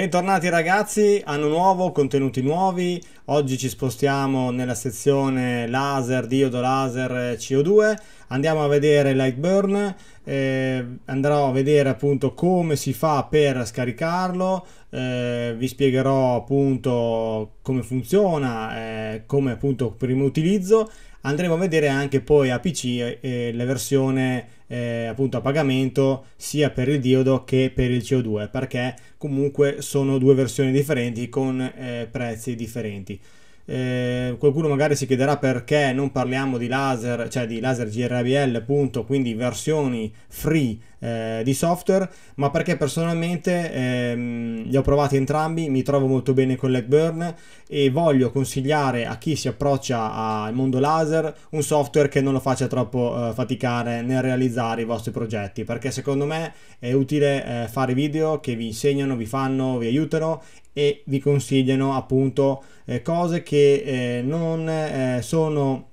Bentornati ragazzi, anno nuovo, contenuti nuovi, oggi ci spostiamo nella sezione laser, diodo laser eh, CO2, andiamo a vedere Lightburn, eh, andrò a vedere appunto come si fa per scaricarlo, eh, vi spiegherò appunto come funziona, eh, come appunto primo utilizzo andremo a vedere anche poi a PC eh, eh, la versione eh, appunto a pagamento sia per il diodo che per il CO2 perché comunque sono due versioni differenti con eh, prezzi differenti. Eh, qualcuno magari si chiederà perché non parliamo di laser, cioè di laser GRABL, punto, quindi versioni free eh, di software, ma perché personalmente ehm, li ho provati entrambi, mi trovo molto bene con l'Edburn e voglio consigliare a chi si approccia al mondo laser un software che non lo faccia troppo eh, faticare nel realizzare i vostri progetti, perché secondo me è utile eh, fare video che vi insegnano, vi fanno, vi aiutano e vi consigliano appunto eh, cose che eh, non eh, sono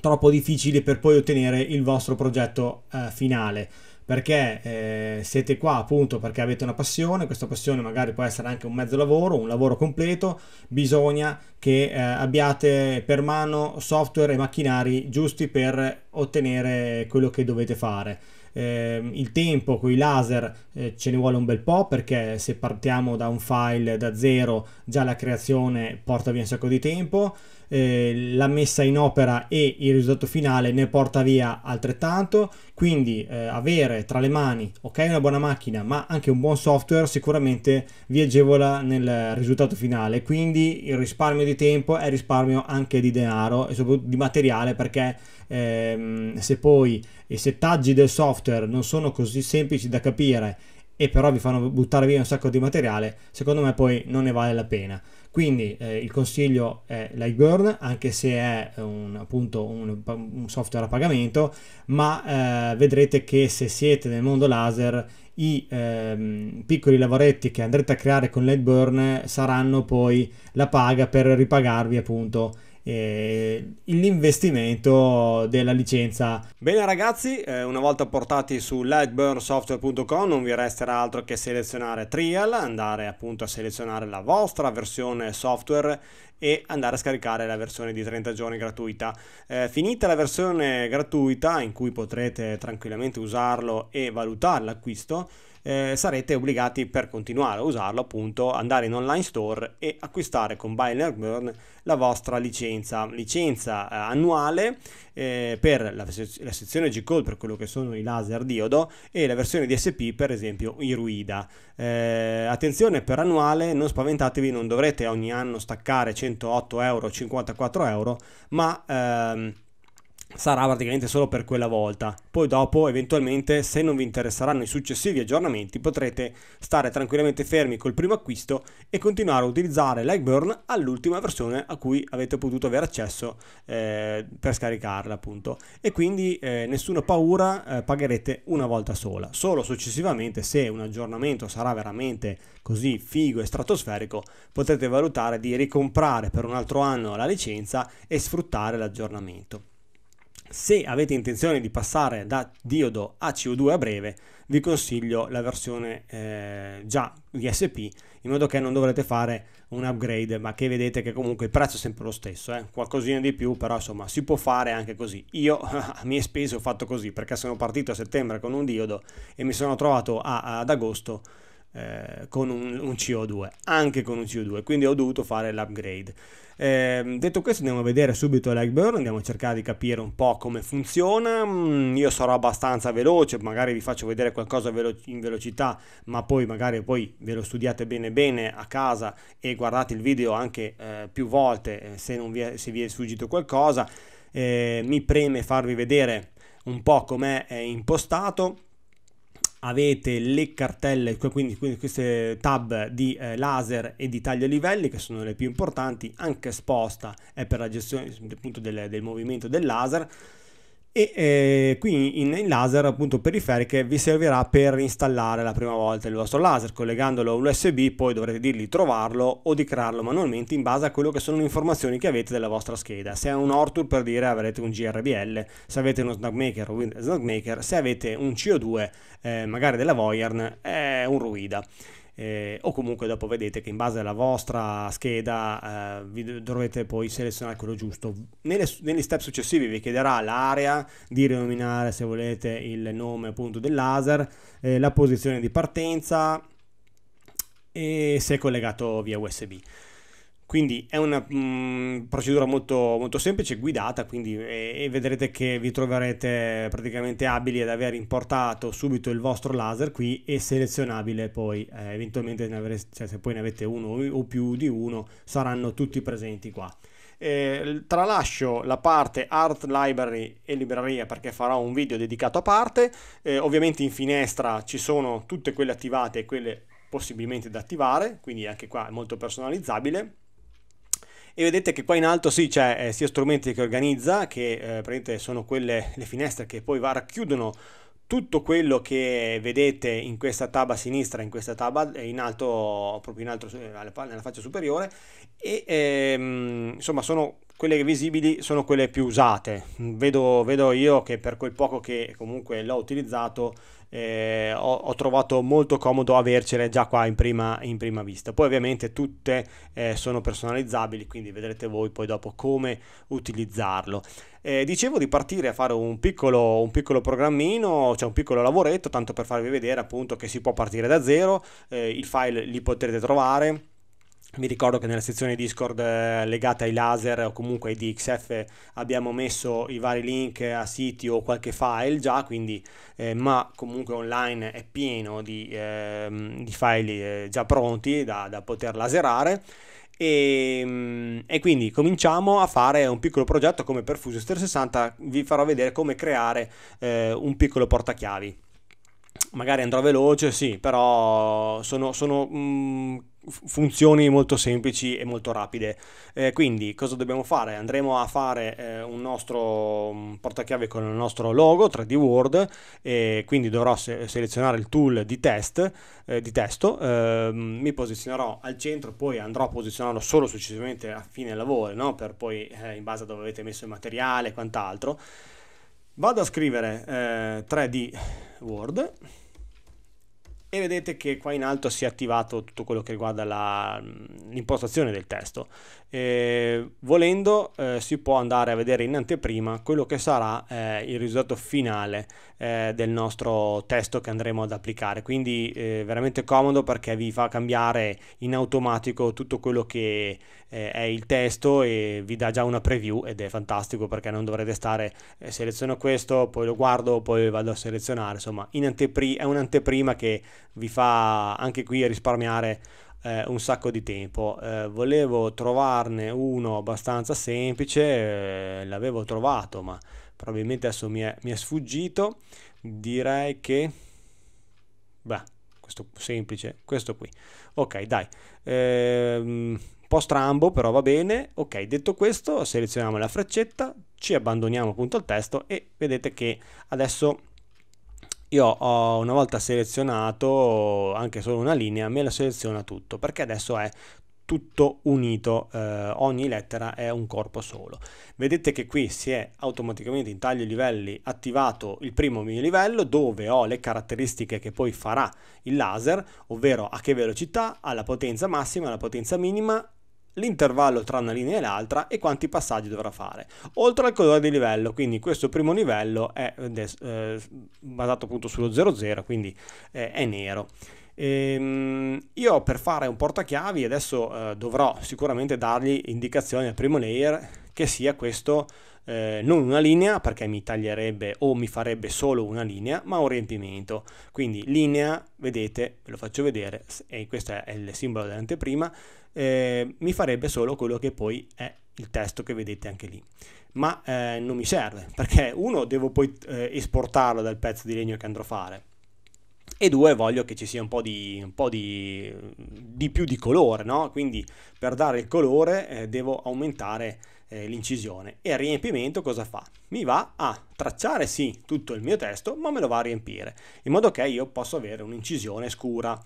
troppo difficili per poi ottenere il vostro progetto finale perché eh, siete qua appunto perché avete una passione, questa passione magari può essere anche un mezzo lavoro, un lavoro completo, bisogna che eh, abbiate per mano software e macchinari giusti per ottenere quello che dovete fare. Eh, il tempo con i laser eh, ce ne vuole un bel po' perché se partiamo da un file da zero già la creazione porta via un sacco di tempo eh, la messa in opera e il risultato finale ne porta via altrettanto, quindi eh, avere tra le mani, ok, una buona macchina, ma anche un buon software sicuramente vi agevola nel risultato finale, quindi il risparmio di tempo è risparmio anche di denaro e soprattutto di materiale perché ehm, se poi i settaggi del software non sono così semplici da capire e però vi fanno buttare via un sacco di materiale, secondo me poi non ne vale la pena. Quindi eh, il consiglio è Lightburn, anche se è un, appunto un, un software a pagamento, ma eh, vedrete che se siete nel mondo laser i ehm, piccoli lavoretti che andrete a creare con Lightburn saranno poi la paga per ripagarvi appunto eh, l'investimento della licenza. Bene ragazzi, eh, una volta portati su lightburnsoftware.com non vi resterà altro che selezionare Trial, andare appunto a selezionare la vostra versione software e andare a scaricare la versione di 30 giorni gratuita. Eh, finita la versione gratuita in cui potrete tranquillamente usarlo e valutare l'acquisto, eh, sarete obbligati per continuare a usarlo appunto andare in online store e acquistare con Buy Burn la vostra licenza, licenza eh, annuale eh, per la, la sezione G-Code per quello che sono i laser diodo e la versione DSP per esempio i Ruida. Eh, attenzione per annuale, non spaventatevi, non dovrete ogni anno staccare 108 euro, 54 euro, ma... Ehm, sarà praticamente solo per quella volta. Poi dopo, eventualmente, se non vi interesseranno i successivi aggiornamenti, potrete stare tranquillamente fermi col primo acquisto e continuare a utilizzare Lightburn all'ultima versione a cui avete potuto avere accesso eh, per scaricarla, appunto. E quindi eh, nessuna paura, eh, pagherete una volta sola. Solo successivamente, se un aggiornamento sarà veramente così figo e stratosferico, potrete valutare di ricomprare per un altro anno la licenza e sfruttare l'aggiornamento se avete intenzione di passare da diodo a CO2 a breve, vi consiglio la versione eh, già di SP, in modo che non dovrete fare un upgrade, ma che vedete che comunque il prezzo è sempre lo stesso, eh? qualcosina di più, però insomma si può fare anche così. Io a mie spese ho fatto così, perché sono partito a settembre con un diodo e mi sono trovato a, ad agosto eh, con un, un, CO2, anche con un CO2, quindi ho dovuto fare l'upgrade. Eh, detto questo andiamo a vedere subito Legburn, andiamo a cercare di capire un po' come funziona, mm, io sarò abbastanza veloce, magari vi faccio vedere qualcosa in velocità, ma poi magari poi ve lo studiate bene bene a casa e guardate il video anche eh, più volte eh, se, vi è, se vi è sfuggito qualcosa. Ehm, mi preme farvi vedere un po' com'è eh, impostato avete le cartelle, quindi, quindi queste tab di eh, laser e di taglio livelli che sono le più importanti, anche sposta è per la gestione appunto del, del movimento del laser e eh, qui in, in, laser appunto periferiche vi servirà per installare la prima volta il vostro laser collegandolo a USB poi dovrete dirgli trovarlo o di crearlo manualmente in base a quello che sono le informazioni che avete della vostra scheda se è un Ortur per dire avrete un GRBL se avete uno Snapmaker o Windows Snapmaker se avete un CO2 eh, magari della Voyern è un Ruida eh, o comunque dopo vedete che in base alla vostra scheda eh, vi dovrete poi selezionare quello giusto. Nelle, negli step successivi vi chiederà l'area di rinominare se volete il nome appunto del laser, eh, la posizione di partenza e se è collegato via USB. Quindi è una mh, mm, procedura molto, molto, semplice, guidata, quindi, e, e, vedrete che vi troverete praticamente abili ad aver importato subito il vostro laser qui e selezionabile poi, eh, eventualmente avrete, cioè, se poi ne avete uno o più di uno, saranno tutti presenti qua. Eh, tralascio la parte art library e libreria perché farò un video dedicato a parte. Eh, ovviamente in finestra ci sono tutte quelle attivate e quelle possibilmente da attivare, quindi anche qua è molto personalizzabile e vedete che qua in alto sì c'è eh, sia strumenti che organizza che eh, sono quelle le finestre che poi va, racchiudono tutto quello che vedete in questa tab a sinistra, in questa tab eh, in alto, proprio in alto eh, nella faccia superiore, e ehm, insomma sono quelle visibili, sono quelle più usate. Vedo, vedo io che per quel poco che comunque l'ho utilizzato, eh, ho, ho, trovato molto comodo avercele già qua in prima, in prima vista. Poi ovviamente tutte eh, sono personalizzabili, quindi vedrete voi poi dopo come utilizzarlo. Eh, dicevo di partire a fare un piccolo, un piccolo, programmino, cioè un piccolo lavoretto, tanto per farvi vedere appunto che si può partire da zero, eh, i file li potrete trovare vi ricordo che nella sezione Discord eh, legata ai laser o comunque ai DXF abbiamo messo i vari link a siti o qualche file già, quindi, eh, ma comunque online è pieno di, eh, di file eh, già pronti da, da poter laserare. E, ehm, e, quindi cominciamo a fare un piccolo progetto come per Fusion 360, vi farò vedere come creare eh, un piccolo portachiavi. Magari andrò veloce, sì, però sono... sono mh, mm, funzioni molto semplici e molto rapide. Eh, quindi cosa dobbiamo fare? Andremo a fare eh, un nostro un mm, portachiave con il nostro logo 3D Word e quindi dovrò se- selezionare il tool di, test, eh, di testo, ehm, mi posizionerò al centro, poi andrò a posizionarlo solo successivamente a fine lavoro, no? per poi eh, in base a dove avete messo il materiale e quant'altro. Vado a scrivere 3D eh, Word e vedete che qua in alto si è attivato tutto quello che riguarda la, mm, l'impostazione del testo eh, volendo eh, si può andare a vedere in anteprima quello che sarà eh, il risultato finale eh, del nostro testo che andremo ad applicare quindi eh, veramente comodo perché vi fa cambiare in automatico tutto quello che eh, è il testo e vi dà già una preview ed è fantastico perché non dovrete stare seleziono questo poi lo guardo poi vado a selezionare insomma in antepri- è un'anteprima che vi fa anche qui risparmiare eh, un sacco di tempo. Eh, volevo trovarne uno abbastanza semplice, eh, l'avevo trovato, ma probabilmente adesso mi è, mi è sfuggito. Direi che... Beh, questo semplice, questo qui. Ok, dai. Ehm, un po' strambo, però va bene. Ok, detto questo, selezioniamo la freccetta, ci abbandoniamo appunto al testo e vedete che adesso io ho una volta selezionato anche solo una linea, me la seleziona tutto, perché adesso è tutto unito, eh, ogni lettera è un corpo solo. Vedete che qui si è automaticamente in taglio livelli attivato il primo mio livello dove ho le caratteristiche che poi farà il laser, ovvero a che velocità, alla potenza massima, alla potenza minima l'intervallo tra una linea e l'altra e quanti passaggi dovrà fare, oltre al colore di livello, quindi questo primo livello è eh, basato appunto sullo 00, quindi eh, è nero. Ehm, io per fare un portachiavi adesso eh, dovrò sicuramente dargli indicazioni al primo layer che sia questo eh, non una linea perché mi taglierebbe o mi farebbe solo una linea, ma un riempimento. Quindi linea, vedete, ve lo faccio vedere, e questo è il simbolo dell'anteprima, eh, mi farebbe solo quello che poi è il testo che vedete anche lì. Ma eh, non mi serve, perché uno, devo poi eh, esportarlo dal pezzo di legno che andrò a fare, e due voglio che ci sia un po' di, un po di, di più di colore, no? quindi per dare il colore eh, devo aumentare eh, l'incisione e il riempimento cosa fa? Mi va a tracciare sì tutto il mio testo ma me lo va a riempire in modo che io possa avere un'incisione scura.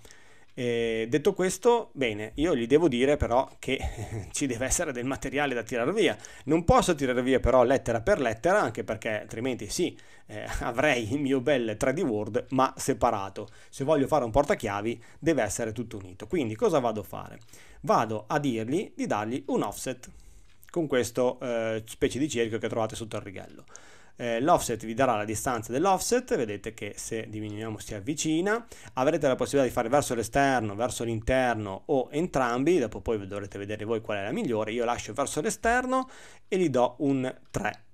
Eh, detto questo, bene, io gli devo dire però che ci deve essere del materiale da tirare via. Non posso tirare via però lettera per lettera, anche perché altrimenti sì, eh, avrei il mio bel 3D Word ma separato. Se voglio fare un portachiavi deve essere tutto unito. Quindi cosa vado a fare? Vado a dirgli di dargli un offset con questo eh, specie di cerchio che trovate sotto il righello. Eh, l'offset vi darà la distanza dell'offset, vedete che se diminuiamo si avvicina, avrete la possibilità di fare verso l'esterno, verso l'interno o entrambi, dopo poi dovrete vedere voi qual è la migliore, io lascio verso l'esterno e gli do un 3,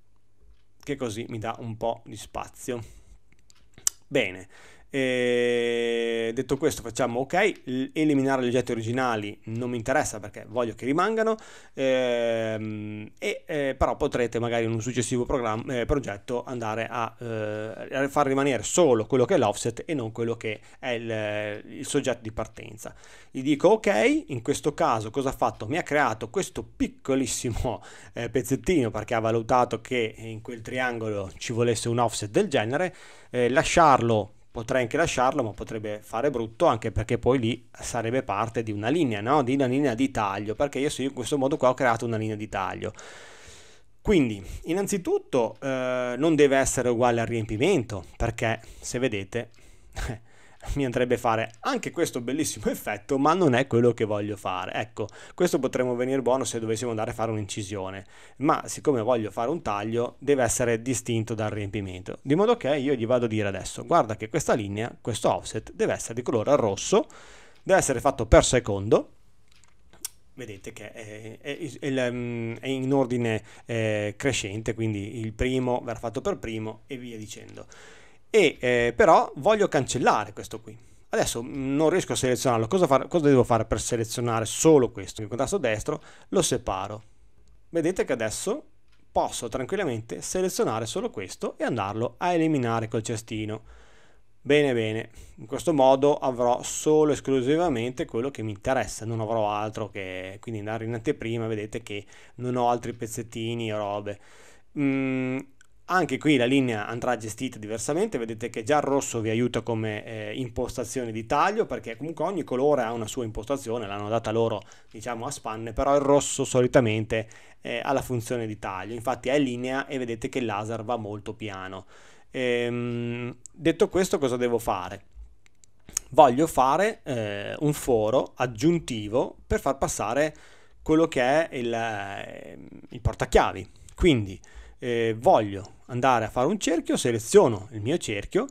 che così mi dà un po' di spazio. Bene. E eh, detto questo, facciamo ok, eliminare gli oggetti originali non mi interessa perché voglio che rimangano, ehm, e, eh, però potrete magari in un successivo eh, progetto andare a, eh, a, far rimanere solo quello che è l'offset e non quello che è il, eh, il soggetto di partenza. Gli dico ok, in questo caso cosa ha fatto? Mi ha creato questo piccolissimo eh, pezzettino perché ha valutato che in quel triangolo ci volesse un offset del genere, lasciarlo potrei anche lasciarlo, ma potrebbe fare brutto anche perché poi lì sarebbe parte di una linea, no? di una linea di taglio, perché io in questo modo qua ho creato una linea di taglio. Quindi, innanzitutto, eh, non deve essere uguale al riempimento, perché se vedete... mi andrebbe a fare anche questo bellissimo effetto, ma non è quello che voglio fare. Ecco, questo potremmo venire buono se dovessimo andare a fare un'incisione, ma siccome voglio fare un taglio, deve essere distinto dal riempimento. Di modo che io gli vado a dire adesso, guarda che questa linea, questo offset, deve essere di colore rosso, deve essere fatto per secondo, vedete che è, è, è, mm, in ordine eh, crescente, quindi il primo verrà fatto per primo e via dicendo e eh, però voglio cancellare questo qui. Adesso non riesco a selezionarlo, cosa, far, cosa devo fare per selezionare solo questo? Il contrasto destro lo separo. Vedete che adesso posso tranquillamente selezionare solo questo e andarlo a eliminare col cestino. Bene, bene, in questo modo avrò solo e esclusivamente quello che mi interessa, non avrò altro che quindi andare in anteprima, vedete che non ho altri pezzettini o robe. Mm, anche qui la linea andrà gestita diversamente, vedete che già il rosso vi aiuta come eh, impostazione di taglio perché comunque ogni colore ha una sua impostazione, l'hanno data loro diciamo a spanne, però il rosso solitamente eh, ha la funzione di taglio, infatti è linea e vedete che il laser va molto piano. Ehm, detto questo cosa devo fare? Voglio fare eh, un foro aggiuntivo per far passare quello che è il, eh, il portachiavi, quindi eh, voglio andare a fare un cerchio, seleziono il mio cerchio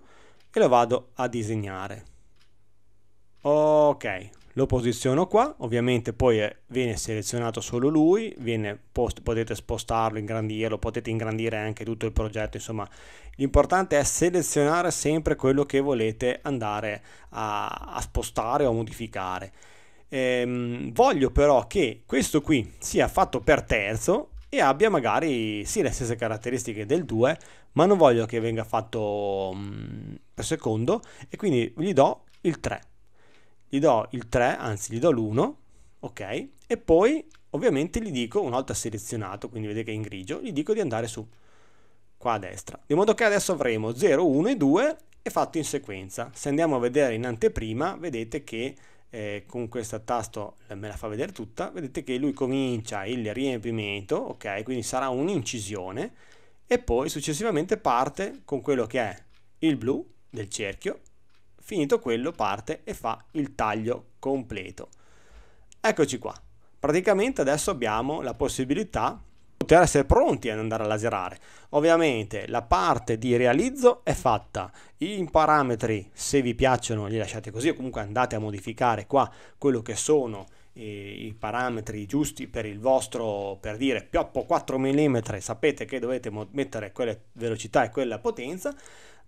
e lo vado a disegnare. Ok, lo posiziono qua, ovviamente poi eh, viene selezionato solo lui, viene, potete spostarlo, ingrandirlo, potete ingrandire anche tutto il progetto, insomma l'importante è selezionare sempre quello che volete andare a, a spostare o a modificare. Ehm, voglio però che questo qui sia fatto per terzo e abbia magari sì le stesse caratteristiche del 2, ma non voglio che venga fatto mh, mm, per secondo e quindi gli do il 3. Gli do il 3, anzi gli do l'1, ok? E poi ovviamente gli dico, una volta selezionato, quindi vedete che è in grigio, gli dico di andare su qua a destra. Di modo che adesso avremo 0, 1 e 2 e fatto in sequenza. Se andiamo a vedere in anteprima, vedete che eh, con questa tasto me la fa vedere tutta, vedete che lui comincia il riempimento, ok? Quindi sarà un'incisione e poi successivamente parte con quello che è il blu del cerchio, finito quello parte e fa il taglio completo. Eccoci qua. Praticamente adesso abbiamo la possibilità poter essere pronti ad andare a laserare. Ovviamente la parte di realizzo è fatta, i parametri se vi piacciono li lasciate così o comunque andate a modificare qua quello che sono eh, i parametri giusti per il vostro per dire pioppo 4 mm sapete che dovete mettere quella velocità e quella potenza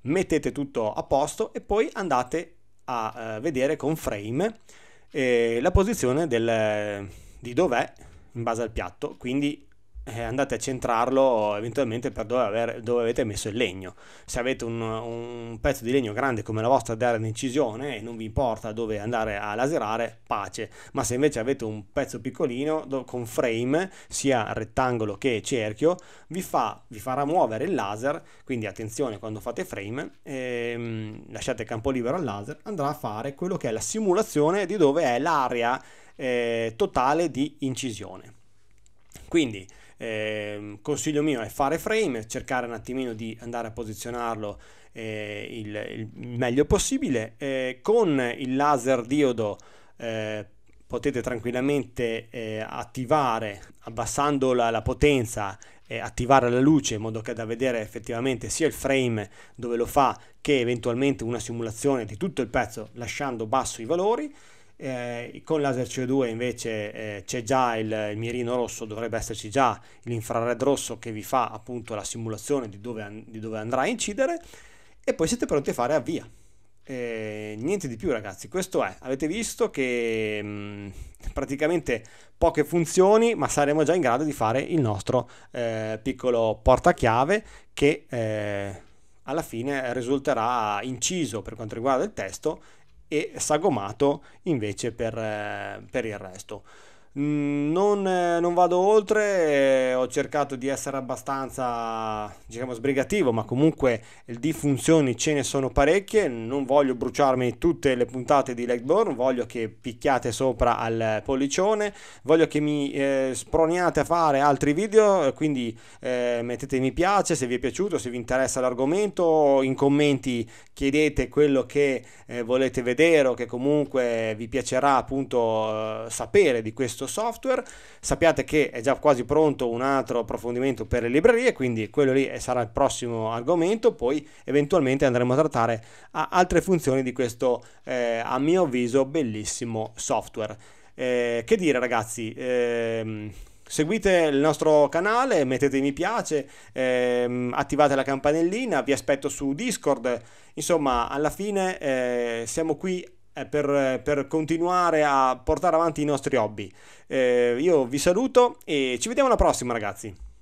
mettete tutto a posto e poi andate a eh, vedere con frame eh, la posizione del, di dov'è in base al piatto quindi eh, andate a centrarlo eventualmente per dove, aver, dove, avete messo il legno. Se avete un, un, pezzo di legno grande come la vostra della incisione e non vi importa dove andare a laserare, pace. Ma se invece avete un pezzo piccolino con frame, sia rettangolo che cerchio, vi, fa, vi farà muovere il laser, quindi attenzione quando fate frame, ehm, lasciate campo libero al laser, andrà a fare quello che è la simulazione di dove è l'area eh, totale di incisione. Quindi eh, consiglio mio è fare frame, cercare un attimino di andare a posizionarlo eh, il, il, meglio possibile. Eh, con il laser diodo eh, potete tranquillamente eh, attivare, abbassando la, la potenza eh, attivare la luce in modo che da vedere effettivamente sia il frame dove lo fa che eventualmente una simulazione di tutto il pezzo lasciando basso i valori eh, con laser CO2 invece eh, c'è già il, il, mirino rosso, dovrebbe esserci già l'infrared rosso che vi fa appunto la simulazione di dove, an- di dove andrà a incidere e poi siete pronti a fare avvia. Eh, niente di più ragazzi, questo è, avete visto che mh, mm, praticamente poche funzioni ma saremo già in grado di fare il nostro eh, piccolo portachiave che eh, alla fine risulterà inciso per quanto riguarda il testo e sagomato invece per, eh, per il resto. Mm, non non vado oltre, eh, ho cercato di essere abbastanza, diciamo, sbrigativo, ma comunque di funzioni ce ne sono parecchie, non voglio bruciarmi tutte le puntate di Legborn, voglio che picchiate sopra al pollicione, voglio che mi eh, sproniate a fare altri video, eh, quindi eh, mettete mi piace se vi è piaciuto, se vi interessa l'argomento, in commenti chiedete quello che eh, volete vedere o che comunque vi piacerà appunto eh, sapere di questo software. Sappiate sappiate che è già quasi pronto un altro approfondimento per le librerie, quindi quello lì eh, sarà il prossimo argomento, poi eventualmente andremo a trattare altre funzioni di questo, eh, a mio avviso, bellissimo software. Eh, che dire ragazzi? Ehm seguite il nostro canale, mettete mi piace, ehm, attivate la campanellina, vi aspetto su Discord, insomma alla fine eh, siamo qui eh, per, per, continuare a portare avanti i nostri hobby. Eh, io vi saluto e ci vediamo alla prossima ragazzi.